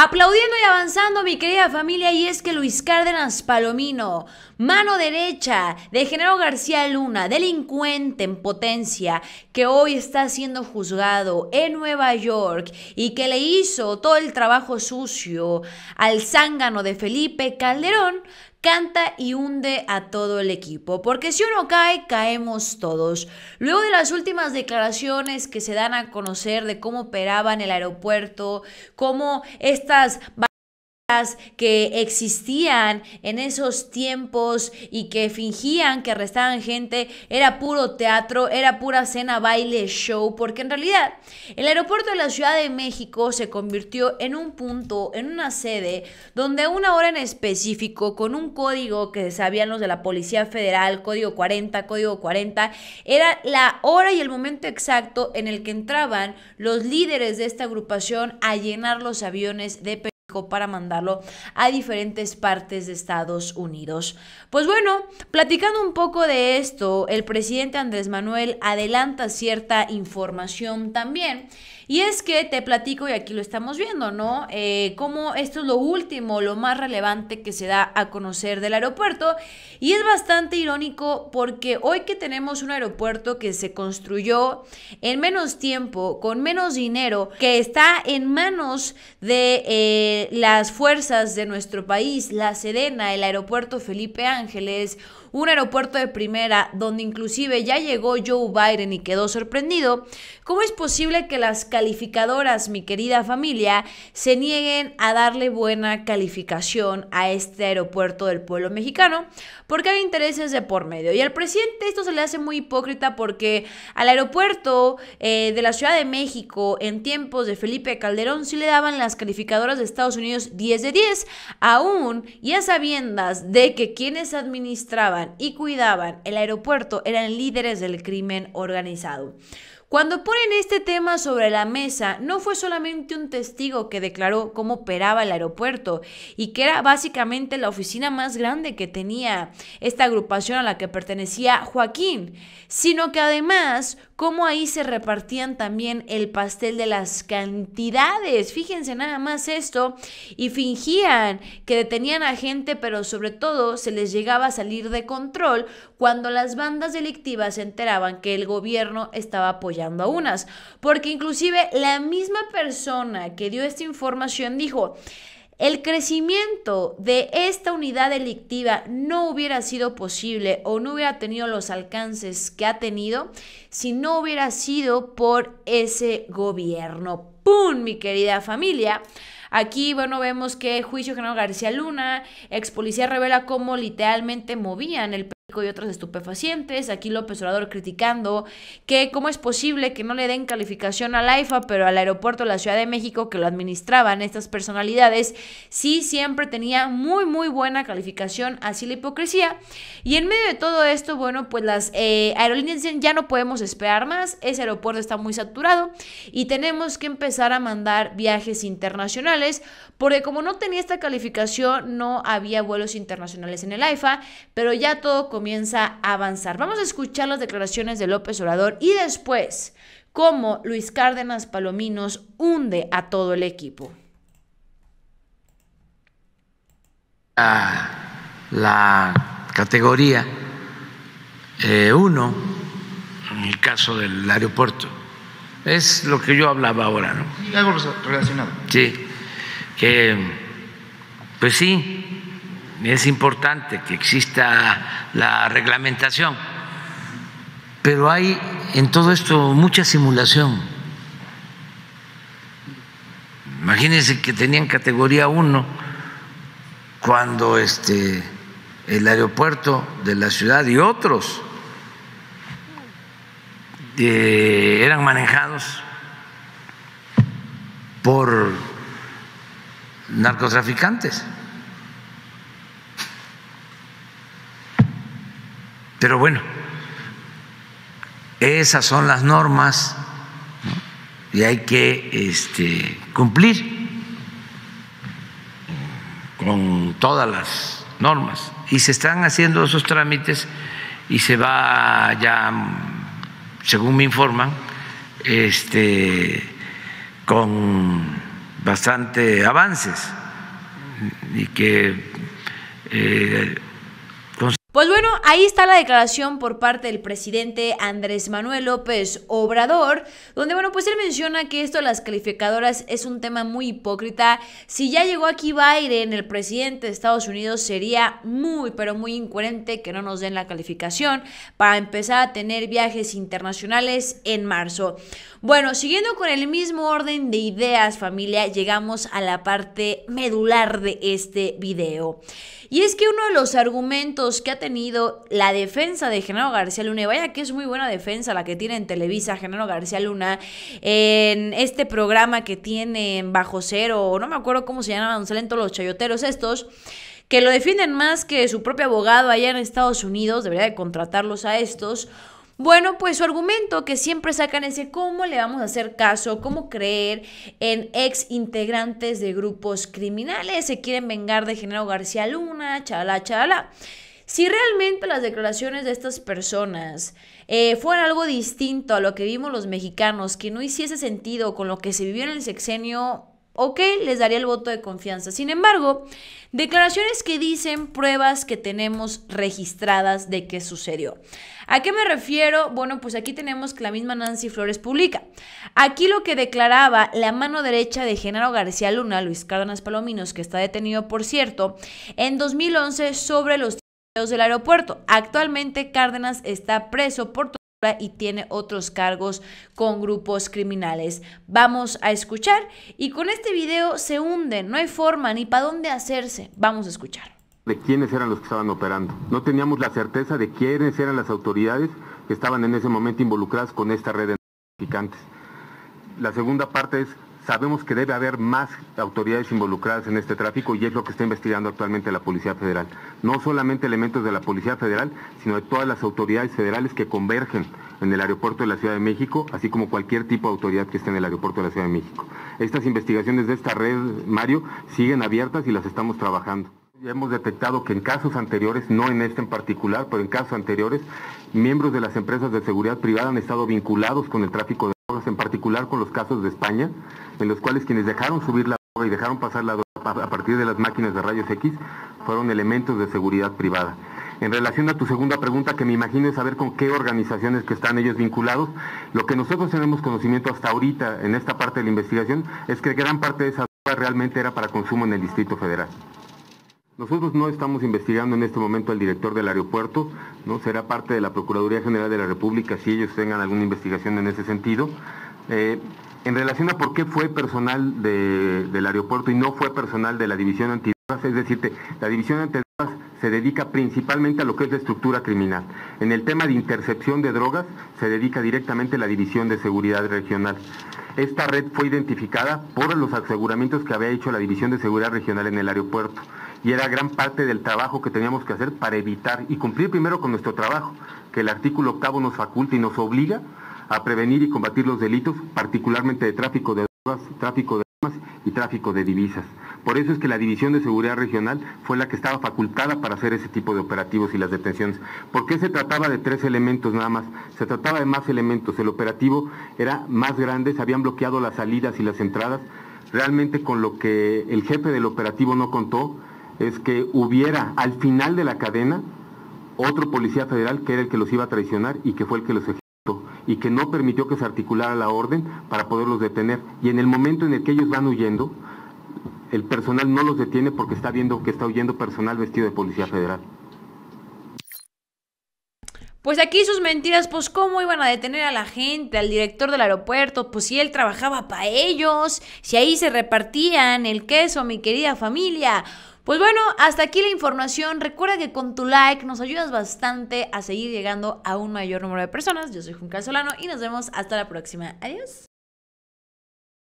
Aplaudiendo y avanzando, mi querida familia, y es que Luis Cárdenas Palomino, mano derecha de Genaro García Luna, delincuente en potencia, que hoy está siendo juzgado en Nueva York y que le hizo todo el trabajo sucio al zángano de Felipe Calderón, canta y hunde a todo el equipo, porque si uno cae, caemos todos. Luego de las últimas declaraciones que se dan a conocer de cómo operaban el aeropuerto, cómo estas que existían en esos tiempos y que fingían que arrestaban gente era puro teatro, era pura cena, baile, show, porque en realidad el aeropuerto de la Ciudad de México se convirtió en un punto, en una sede, donde a una hora en específico, con un código que sabían los de la Policía Federal, código 40, código 40, era la hora y el momento exacto en el que entraban los líderes de esta agrupación a llenar los aviones de para mandarlo a diferentes partes de Estados Unidos. Pues bueno, platicando un poco de esto, el presidente Andrés Manuel adelanta cierta información también. Y es que te platico, y aquí lo estamos viendo, ¿no? Como eh, cómo esto es lo último, lo más relevante que se da a conocer del aeropuerto. Y es bastante irónico porque hoy que tenemos un aeropuerto que se construyó en menos tiempo, con menos dinero, que está en manos de eh, las fuerzas de nuestro país, la Sedena, el aeropuerto Felipe Ángeles, un aeropuerto de primera donde inclusive ya llegó Joe Biden y quedó sorprendido, ¿cómo es posible que las calificadoras, mi querida familia, se nieguen a darle buena calificación a este aeropuerto del pueblo mexicano? Porque hay intereses de por medio. Y al presidente esto se le hace muy hipócrita porque al aeropuerto eh, de la Ciudad de México en tiempos de Felipe Calderón sí le daban las calificadoras de Estados Unidos 10 de 10, aún y a sabiendas de que quienes administraban y cuidaban el aeropuerto eran líderes del crimen organizado. Cuando ponen este tema sobre la mesa, no fue solamente un testigo que declaró cómo operaba el aeropuerto y que era básicamente la oficina más grande que tenía esta agrupación a la que pertenecía Joaquín, sino que además cómo ahí se repartían también el pastel de las cantidades. Fíjense nada más esto y fingían que detenían a gente, pero sobre todo se les llegaba a salir de control cuando las bandas delictivas se enteraban que el gobierno estaba apoyando a unas. Porque inclusive la misma persona que dio esta información dijo, el crecimiento de esta unidad delictiva no hubiera sido posible o no hubiera tenido los alcances que ha tenido si no hubiera sido por ese gobierno. ¡Pum! Mi querida familia. Aquí, bueno, vemos que juicio General García Luna, ex policía revela cómo literalmente movían el y otros estupefacientes. Aquí López Obrador criticando que cómo es posible que no le den calificación al AIFA, pero al aeropuerto de la Ciudad de México que lo administraban estas personalidades, sí siempre tenía muy, muy buena calificación, así la hipocresía. Y en medio de todo esto, bueno, pues las eh, aerolíneas dicen ya no podemos esperar más, ese aeropuerto está muy saturado y tenemos que empezar a mandar viajes internacionales, porque como no tenía esta calificación, no había vuelos internacionales en el AIFA, pero ya todo con comienza a avanzar. Vamos a escuchar las declaraciones de López Obrador y después cómo Luis Cárdenas Palominos hunde a todo el equipo. Ah, la, categoría 1, eh, en el caso del aeropuerto, es lo que yo hablaba ahora, ¿no? algo relacionado. Sí, que pues sí, es importante que exista la reglamentación, pero hay en todo esto mucha simulación. Imagínense que tenían categoría 1 cuando este, el aeropuerto de la ciudad y otros eh, eran manejados por narcotraficantes. Pero bueno, esas son las normas y hay que este, cumplir con todas las normas. Y se están haciendo esos trámites y se va ya, según me informan, este, con bastante avances y que eh, pues bueno, ahí está la declaración por parte del presidente Andrés Manuel López Obrador, donde bueno, pues él menciona que esto de las calificadoras es un tema muy hipócrita. Si ya llegó aquí en el presidente de Estados Unidos, sería muy, pero muy incoherente que no nos den la calificación para empezar a tener viajes internacionales en marzo. Bueno, siguiendo con el mismo orden de ideas, familia, llegamos a la parte medular de este video. Y es que uno de los argumentos que ha tenido la defensa de Genaro García Luna, y vaya que es muy buena defensa la que tiene en Televisa Genaro García Luna, en este programa que tienen Bajo Cero, no me acuerdo cómo se llamaban, salen todos los chayoteros estos, que lo defienden más que su propio abogado allá en Estados Unidos, debería de contratarlos a estos. Bueno, pues su argumento que siempre sacan ese cómo le vamos a hacer caso, cómo creer en ex integrantes de grupos criminales, se quieren vengar de Genaro García Luna, chala, chala. Si realmente las declaraciones de estas personas eh, fueran algo distinto a lo que vimos los mexicanos, que no hiciese sentido con lo que se vivió en el sexenio, ok, les daría el voto de confianza. Sin embargo, declaraciones que dicen pruebas que tenemos registradas de que sucedió. ¿A qué me refiero? Bueno, pues aquí tenemos que la misma Nancy Flores publica. Aquí lo que declaraba la mano derecha de Genaro García Luna, Luis Cárdenas Palominos, que está detenido por cierto, en 2011 sobre los del aeropuerto. Actualmente Cárdenas está preso por tortura y tiene otros cargos con grupos criminales. Vamos a escuchar y con este video se hunden, no hay forma ni para dónde hacerse. Vamos a escuchar. De quiénes eran los que estaban operando. No teníamos la certeza de quiénes eran las autoridades que estaban en ese momento involucradas con esta red de narcotraficantes. La segunda parte es Sabemos que debe haber más autoridades involucradas en este tráfico y es lo que está investigando actualmente la Policía Federal. No solamente elementos de la Policía Federal, sino de todas las autoridades federales que convergen en el aeropuerto de la Ciudad de México, así como cualquier tipo de autoridad que esté en el aeropuerto de la Ciudad de México. Estas investigaciones de esta red, Mario, siguen abiertas y las estamos trabajando. Ya hemos detectado que en casos anteriores, no en este en particular, pero en casos anteriores, miembros de las empresas de seguridad privada han estado vinculados con el tráfico de en particular con los casos de España, en los cuales quienes dejaron subir la droga y dejaron pasar la droga a partir de las máquinas de rayos X fueron elementos de seguridad privada. En relación a tu segunda pregunta, que me imagino es saber con qué organizaciones que están ellos vinculados, lo que nosotros tenemos conocimiento hasta ahorita en esta parte de la investigación es que gran parte de esa droga realmente era para consumo en el Distrito Federal. Nosotros no estamos investigando en este momento al director del aeropuerto, ¿no? será parte de la Procuraduría General de la República si ellos tengan alguna investigación en ese sentido. Eh, en relación a por qué fue personal del aeropuerto y no fue personal de la división antidrogas, es decir, la división antidrogas se dedica principalmente a lo que es la estructura criminal. En el tema de intercepción de drogas se dedica directamente la división de seguridad regional. Esta red fue identificada por los aseguramientos que había hecho la división de seguridad regional en el aeropuerto y era gran parte del trabajo que teníamos que hacer para evitar y cumplir primero con nuestro trabajo, que el artículo octavo nos faculta y nos obliga a prevenir y combatir los delitos, particularmente de tráfico de drogas, tráfico de armas y tráfico de divisas. Por eso es que la División de Seguridad Regional fue la que estaba facultada para hacer ese tipo de operativos y las detenciones. Porque se trataba de tres elementos nada más? Se trataba de más elementos. El operativo era más grande, se habían bloqueado las salidas y las entradas. Realmente con lo que el jefe del operativo no contó es que hubiera al final de la cadena otro policía federal que era el que los iba a traicionar y que fue el que los ejecutó y que no permitió que se articulara la orden para poderlos detener. Y en el momento en el que ellos van huyendo, el personal no los detiene porque está viendo que está huyendo personal vestido de policía federal. Pues aquí sus mentiras, pues cómo iban a detener a la gente, al director del aeropuerto, pues si él trabajaba para ellos, si ahí se repartían el queso, mi querida familia. Pues bueno, hasta aquí la información. Recuerda que con tu like nos ayudas bastante a seguir llegando a un mayor número de personas. Yo soy Juncal Solano y nos vemos hasta la próxima. Adiós.